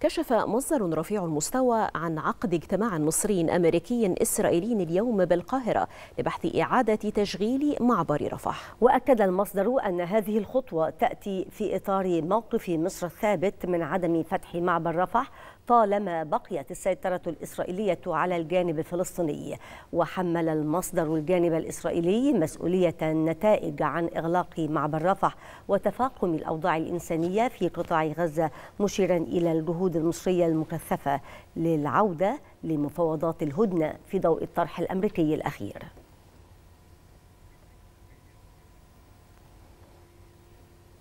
كشف مصدر رفيع المستوى عن عقد اجتماع مصري أمريكي إسرائيلي اليوم بالقاهرة لبحث إعادة تشغيل معبر رفح وأكد المصدر أن هذه الخطوة تأتي في إطار موقف مصر الثابت من عدم فتح معبر رفح طالما بقيت السيطرة الإسرائيلية على الجانب الفلسطيني وحمل المصدر الجانب الإسرائيلي مسؤولية النتائج عن إغلاق معبر رفح وتفاقم الأوضاع الإنسانية في قطاع غزة مشيرا إلى الجهود الجهود المصرية المكثفة للعودة لمفاوضات الهدنة في ضوء الطرح الأمريكي الأخير